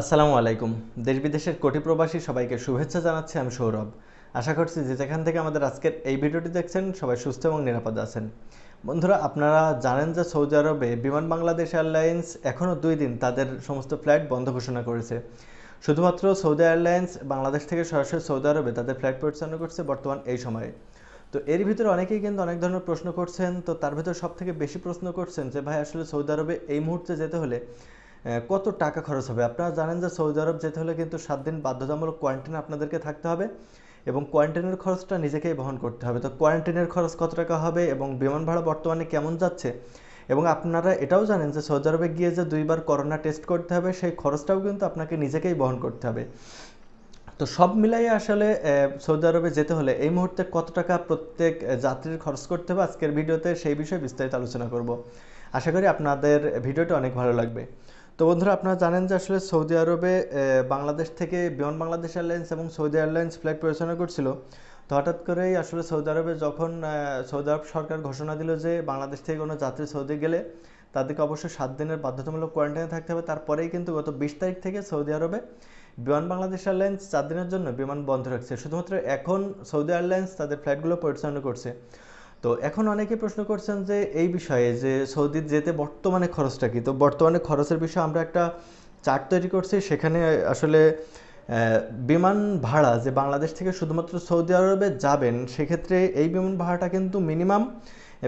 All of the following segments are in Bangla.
আসসালামু আলাইকুম দেশ বিদেশের কোটি প্রবাসী সবাইকে শুভেচ্ছা জানাচ্ছি আমি সৌরভ আশা করছি যে যেখান থেকে আমাদের আজকের এই ভিডিওটি দেখছেন সবাই সুস্থ এবং নিরাপদ আছেন বন্ধুরা আপনারা জানেন যে সৌদি আরবে বিমান বাংলাদেশ এয়ারলাইন্স এখনও দুই দিন তাদের সমস্ত ফ্লাইট বন্ধ ঘোষণা করেছে শুধুমাত্র সৌদি এয়ারলাইন্স বাংলাদেশ থেকে সরাসরি সৌদি আরবে তাদের ফ্লাইট পরিচালনা করছে বর্তমান এই সময়ে তো এর ভিতরে অনেকেই কিন্তু অনেক ধরনের প্রশ্ন করছেন তো তার ভিতরে থেকে বেশি প্রশ্ন করছেন যে ভাই আসলে সৌদি আরবে এই মুহূর্তে যেতে হলে কত টাকা খরচ হবে আপনারা জানেন যে সৌদি আরব যেতে হলে কিন্তু সাত দিন বাধ্যতামূলক কোয়ারেন্টাইনে আপনাদেরকে থাকতে হবে এবং কোয়ারেন্টিনের খরচটা নিজেকেই বহন করতে হবে তো কোয়ারেন্টিনের খরচ কত টাকা হবে এবং বিমান ভাড়া বর্তমানে কেমন যাচ্ছে এবং আপনারা এটাও জানেন যে সৌদি আরবে গিয়ে যে দুইবার করোনা টেস্ট করতে হবে সেই খরচটাও কিন্তু আপনাকে নিজেকেই বহন করতে হবে তো সব মিলাই আসলে সৌদি আরবে যেতে হলে এই মুহূর্তে কত টাকা প্রত্যেক যাত্রীর খরচ করতে হবে আজকের ভিডিওতে সেই বিষয়ে বিস্তারিত আলোচনা করব আশা করি আপনাদের ভিডিওটি অনেক ভালো লাগবে তো বন্ধুরা আপনারা জানেন যে আসলে সৌদি আরবে বাংলাদেশ থেকে বিমান বাংলাদেশ এয়ারলাইন্স এবং সৌদি এয়ারলাইন্স ফ্লাইট পরিচালনা করছিল তো হঠাৎ করেই আসলে সৌদি আরবে যখন সৌদি আরব সরকার ঘোষণা দিল যে বাংলাদেশ থেকে কোনো যাত্রী সৌদি গেলে তাদেরকে অবশ্যই সাত দিনের বাধ্যতামূলক কোয়ারেন্টাইনে থাকতে হবে তারপরেই কিন্তু গত বিশ তারিখ থেকে সৌদি আরবে বিমান বাংলাদেশ এয়ারলাইন্স চার দিনের জন্য বিমান বন্ধ রাখছে শুধুমাত্র এখন সৌদি এয়ারলাইন্স তাদের ফ্লাইটগুলো পরিচালনা করছে তো এখন অনেকে প্রশ্ন করছেন যে এই বিষয়ে যে সৌদি যেতে বর্তমানে খরচটা কি তো বর্তমানে খরচের বিষয়ে আমরা একটা চার্ট তৈরি করছি সেখানে আসলে বিমান ভাড়া যে বাংলাদেশ থেকে শুধুমাত্র সৌদি আরবে যাবেন সেক্ষেত্রে এই বিমান ভাড়াটা কিন্তু মিনিমাম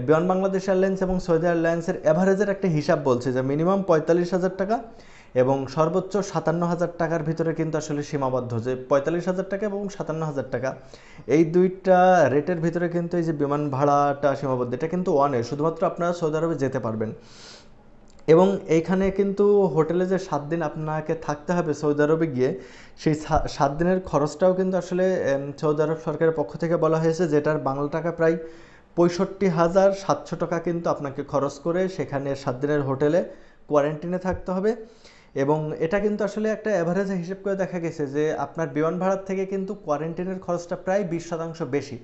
বিমান বাংলাদেশ এয়ারলাইন্স এবং সৌদি এয়ারলাইন্সের অ্যাভারেজের একটা হিসাব বলছে যে মিনিমাম পঁয়তাল্লিশ হাজার টাকা এবং সর্বোচ্চ সাতান্ন হাজার টাকার ভিতরে কিন্তু আসলে সীমাবদ্ধ যে পঁয়তাল্লিশ হাজার টাকা এবং সাতান্ন হাজার টাকা এই দুইটা রেটের ভিতরে কিন্তু এই যে বিমান ভাড়াটা সীমাবদ্ধ এটা কিন্তু ওয়ানে শুধুমাত্র আপনারা সৌদি আরবে যেতে পারবেন এবং এইখানে কিন্তু হোটেলে যে সাত দিন আপনাকে থাকতে হবে সৌদি আরবে গিয়ে সেই সাত দিনের খরচটাও কিন্তু আসলে সৌদি আরব সরকারের পক্ষ থেকে বলা হয়েছে যেটার বাংলা টাকা প্রায় পঁয়ষট্টি হাজার সাতশো টাকা কিন্তু আপনাকে খরচ করে সেখানে সাত দিনের হোটেলে কোয়ারেন্টিনে থাকতে হবে এবং এটা কিন্তু আসলে একটা অ্যাভারেজ হিসেব করে দেখা গেছে যে আপনার বিমান ভাড়ার থেকে কিন্তু কোয়ারেন্টাইনের খরচটা প্রায় বিশ শতাংশ বেশি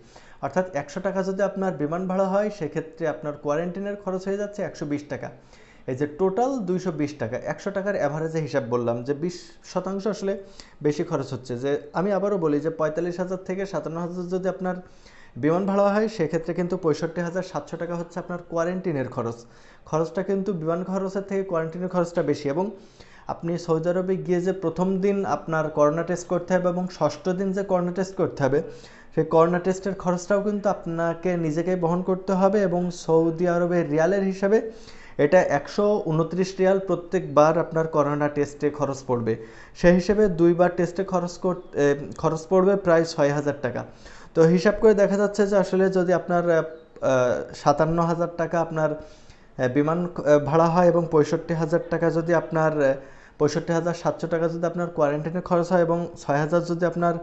অর্থাৎ একশো টাকা যদি আপনার বিমান ভাড়া হয় সেক্ষেত্রে আপনার কোয়ারেন্টাইনের খরচ হয়ে যাচ্ছে একশো বিশ টাকা এই যে টোটাল দুইশো বিশ টাকা একশো টাকার অ্যাভারেজে হিসাব বললাম যে বিশ শতাংশ আসলে বেশি খরচ হচ্ছে যে আমি আবারও বলি যে পঁয়তাল্লিশ হাজার থেকে সাতান্ন হাজার যদি আপনার বিমান ভাড়া হয় সেক্ষেত্রে কিন্তু পঁয়ষট্টি হাজার সাতশো টাকা হচ্ছে আপনার কোয়ারেন্টিনের খরচ খরচটা কিন্তু বিমান খরচের থেকে কোয়ারেন্টিনের খরচটা বেশি এবং আপনি সৌদি আরবে গিয়ে যে প্রথম দিন আপনার করোনা টেস্ট করতে হবে এবং ষষ্ঠ দিন যে করোনা টেস্ট করতে হবে সেই করোনা টেস্টের খরচটাও কিন্তু আপনাকে নিজেকেই বহন করতে হবে এবং সৌদি আরবের রিয়ালের হিসাবে এটা একশো উনত্রিশ রিয়াল প্রত্যেকবার আপনার করোনা টেস্টে খরচ পড়বে সেই হিসেবে দুইবার টেস্টে খরচ কর খরচ পড়বে প্রায় ছয় হাজার টাকা তো হিসাব করে দেখা যাচ্ছে যে আসলে যদি আপনার সাতান্ন হাজার টাকা আপনার বিমান ভাড়া হয় এবং পঁয়ষট্টি হাজার টাকা যদি আপনার পঁয়ষট্টি হাজার সাতশো টাকা যদি আপনার কোয়ারেন্টাইনে খরচ হয় এবং ছয় হাজার যদি আপনার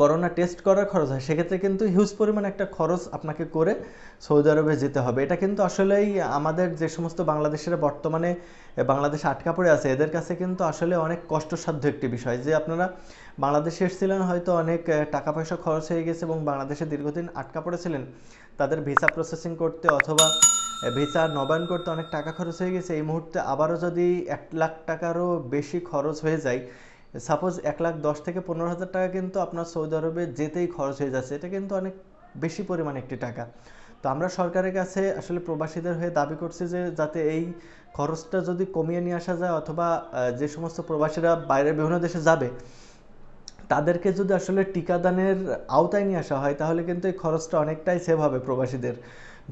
করোনা টেস্ট করার খরচ হয় সেক্ষেত্রে কিন্তু হিউজ পরিমাণ একটা খরচ আপনাকে করে সৌদি আরবে যেতে হবে এটা কিন্তু আসলেই আমাদের যে সমস্ত বাংলাদেশের বর্তমানে বাংলাদেশে আটকা পড়ে আছে এদের কাছে কিন্তু আসলে অনেক কষ্টসাধ্য একটি বিষয় যে আপনারা বাংলাদেশে এসেছিলেন হয়তো অনেক টাকা পয়সা খরচ হয়ে গেছে এবং বাংলাদেশে দীর্ঘদিন আটকা পড়েছিলেন তাদের ভিসা প্রসেসিং করতে অথবা ভিসা নবায়ন করতে অনেক টাকা খরচ হয়ে গেছে এই মুহূর্তে আবারও যদি এক লাখ টাকারও বেশি খরচ হয়ে যায় সাপোজ এক লাখ দশ থেকে পনেরো হাজার টাকা কিন্তু আপনার সৌদি আরবে যেতেই খরচ হয়ে যাচ্ছে এটা কিন্তু অনেক বেশি পরিমাণ একটি টাকা তো আমরা সরকারের কাছে আসলে প্রবাসীদের হয়ে দাবি করছি যে যাতে এই খরচটা যদি কমিয়ে নিয়ে আসা যায় অথবা যে সমস্ত প্রবাসীরা বাইরে বিভিন্ন দেশে যাবে তাদেরকে যদি আসলে টিকাদানের আওতায় নিয়ে আসা হয় তাহলে কিন্তু এই খরচটা অনেকটাই সেভ হবে প্রবাসীদের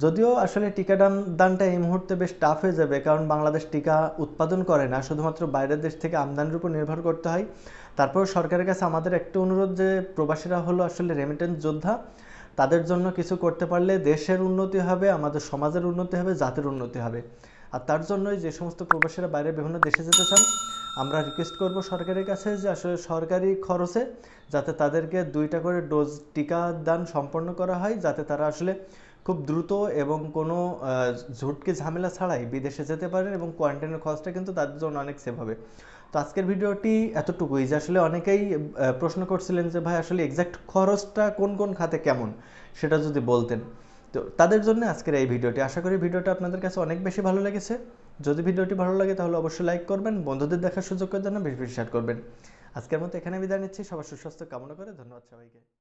যদিও আসলে টিকাদান দানটা এই মুহূর্তে বেশ টাফ হয়ে যাবে কারণ বাংলাদেশ টিকা উৎপাদন করে না শুধুমাত্র বাইরের দেশ থেকে আমদানির উপর নির্ভর করতে হয় তারপর সরকারের কাছে আমাদের একটা অনুরোধ যে প্রবাসীরা হলো আসলে রেমিটেন্স যোদ্ধা তাদের জন্য কিছু করতে পারলে দেশের উন্নতি হবে আমাদের সমাজের উন্নতি হবে জাতির উন্নতি হবে আর তার জন্যই যে সমস্ত প্রবাসীরা বাইরে বিভিন্ন দেশে যেতে চান আমরা রিকোয়েস্ট করব সরকারের কাছে যে আসলে সরকারি খরচে যাতে তাদেরকে দুইটা করে ডোজ টিকাদান সম্পন্ন করা হয় যাতে তারা আসলে খুব দ্রুত এবং কোনো ঝুটকে ঝামেলা ছাড়াই বিদেশে যেতে পারেন এবং কোয়ারেন্টাইনের খরচটা কিন্তু তাদের জন্য অনেক সেভ হবে তো আজকের ভিডিওটি এতটুকুই যে আসলে অনেকেই প্রশ্ন করছিলেন যে ভাই আসলে এক্স্যাক্ট খরচটা কোন কোন খাতে কেমন সেটা যদি বলতেন তো তাদের জন্য আজকের এই ভিডিওটি আশা করি ভিডিওটা আপনাদের কাছে অনেক বেশি ভালো লেগেছে যদি ভিডিওটি ভালো লাগে তাহলে অবশ্যই লাইক করবেন বন্ধুদের দেখার সুযোগ করে জন্য বেশি বেশি শেয়ার করবেন আজকের মতো এখানে বিদায় নিচ্ছি সবার সুস্বাস্থ্য কামনা করে ধন্যবাদ সবাইকে